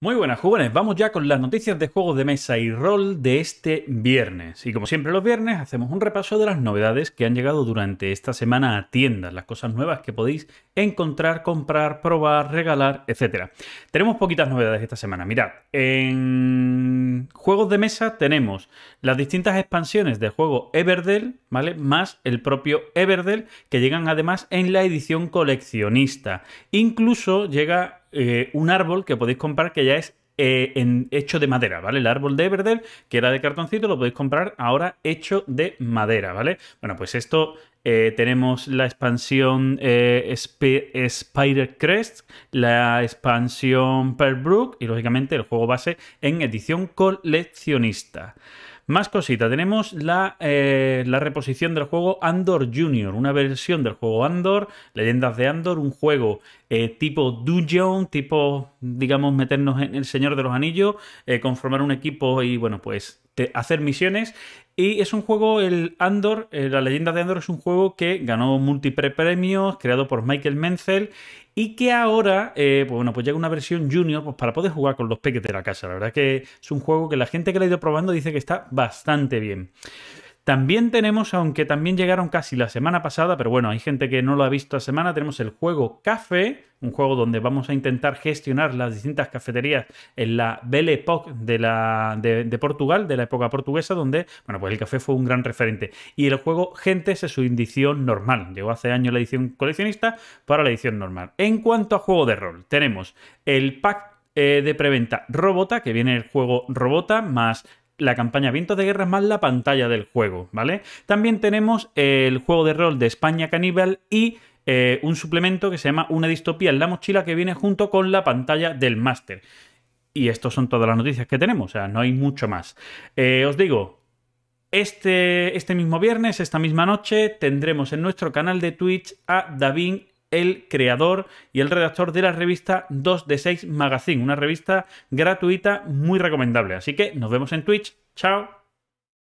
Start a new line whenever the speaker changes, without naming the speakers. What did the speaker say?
Muy buenas, jóvenes. Vamos ya con las noticias de juegos de mesa y rol de este viernes. Y como siempre los viernes, hacemos un repaso de las novedades que han llegado durante esta semana a tiendas, las cosas nuevas que podéis encontrar, comprar, probar, regalar, etc. Tenemos poquitas novedades esta semana. Mirad, en juegos de mesa tenemos las distintas expansiones del juego Everdell, ¿vale? Más el propio Everdell, que llegan además en la edición coleccionista. Incluso llega eh, un árbol que podéis comprar que ya es eh, en, hecho de madera, ¿vale? El árbol de Everdell, que era de cartoncito, lo podéis comprar ahora hecho de madera, ¿vale? Bueno, pues esto eh, tenemos la expansión eh, Spider Crest, la expansión Brook y lógicamente el juego base en edición coleccionista. Más cosita, tenemos eh, la, reposición del juego Andor Junior, una versión del juego Andor, Leyendas de Andor, un juego tipo Dungeon, tipo, digamos, meternos en el Señor de los Anillos, conformar un equipo y, bueno, pues hacer misiones. Y es un juego, el Andor, eh, la leyenda de Andor es un juego que ganó múltiples premios, creado por Michael Menzel y que ahora, eh, pues bueno, pues llega una versión junior pues para poder jugar con los peques de la casa. La verdad que es un juego que la gente que lo ha ido probando dice que está bastante bien. También tenemos, aunque también llegaron casi la semana pasada, pero bueno, hay gente que no lo ha visto a semana, tenemos el juego Café, un juego donde vamos a intentar gestionar las distintas cafeterías en la Belle Époque de, la, de, Portugal, de la época portuguesa, donde, bueno, pues el café fue un gran referente. Y el juego Gentes es su edición normal. Llegó hace años la edición coleccionista para la edición normal. En cuanto a juego de rol, tenemos el pack eh, de preventa Robota, que viene el juego Robota, más la campaña Vientos de Guerra más la pantalla del juego, ¿vale? También tenemos eh, el juego de rol de España Caníbal y eh, un suplemento que se llama Una distopía en la mochila que viene junto con la pantalla del máster. Y estas son todas las noticias que tenemos, o sea, no hay mucho más. Eh, os digo, este, este mismo viernes, esta misma noche, tendremos en nuestro canal de Twitch a Davin el creador y el redactor de la revista 2 de 6 Magazine, una revista gratuita muy recomendable. Así que nos vemos en Twitch. Chao.